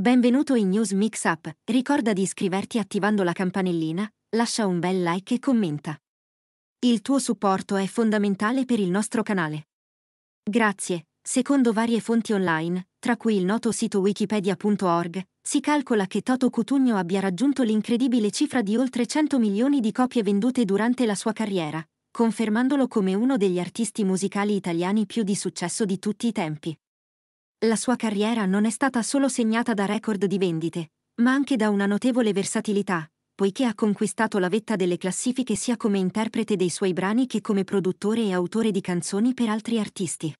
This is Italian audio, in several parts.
Benvenuto in News Mix Up, ricorda di iscriverti attivando la campanellina, lascia un bel like e commenta. Il tuo supporto è fondamentale per il nostro canale. Grazie. Secondo varie fonti online, tra cui il noto sito wikipedia.org, si calcola che Toto Cutugno abbia raggiunto l'incredibile cifra di oltre 100 milioni di copie vendute durante la sua carriera, confermandolo come uno degli artisti musicali italiani più di successo di tutti i tempi. La sua carriera non è stata solo segnata da record di vendite, ma anche da una notevole versatilità, poiché ha conquistato la vetta delle classifiche sia come interprete dei suoi brani che come produttore e autore di canzoni per altri artisti.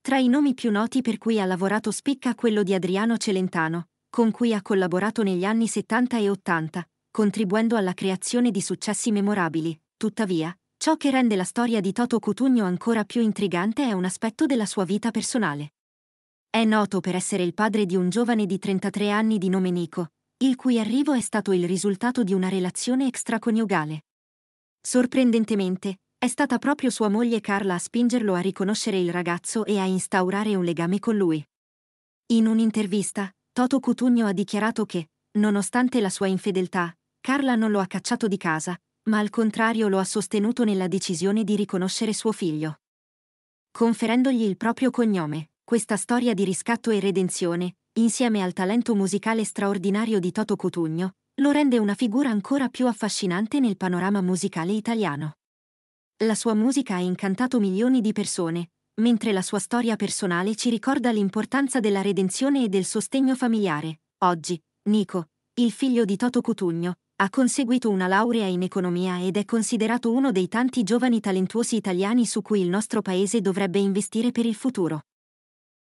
Tra i nomi più noti per cui ha lavorato spicca quello di Adriano Celentano, con cui ha collaborato negli anni 70 e 80, contribuendo alla creazione di successi memorabili. Tuttavia, ciò che rende la storia di Toto Cutugno ancora più intrigante è un aspetto della sua vita personale. È noto per essere il padre di un giovane di 33 anni di nome Nico, il cui arrivo è stato il risultato di una relazione extraconiugale. Sorprendentemente, è stata proprio sua moglie Carla a spingerlo a riconoscere il ragazzo e a instaurare un legame con lui. In un'intervista, Toto Cutugno ha dichiarato che, nonostante la sua infedeltà, Carla non lo ha cacciato di casa, ma al contrario lo ha sostenuto nella decisione di riconoscere suo figlio. Conferendogli il proprio cognome. Questa storia di riscatto e redenzione, insieme al talento musicale straordinario di Toto Cotugno, lo rende una figura ancora più affascinante nel panorama musicale italiano. La sua musica ha incantato milioni di persone, mentre la sua storia personale ci ricorda l'importanza della redenzione e del sostegno familiare. Oggi, Nico, il figlio di Toto Cotugno, ha conseguito una laurea in economia ed è considerato uno dei tanti giovani talentuosi italiani su cui il nostro paese dovrebbe investire per il futuro.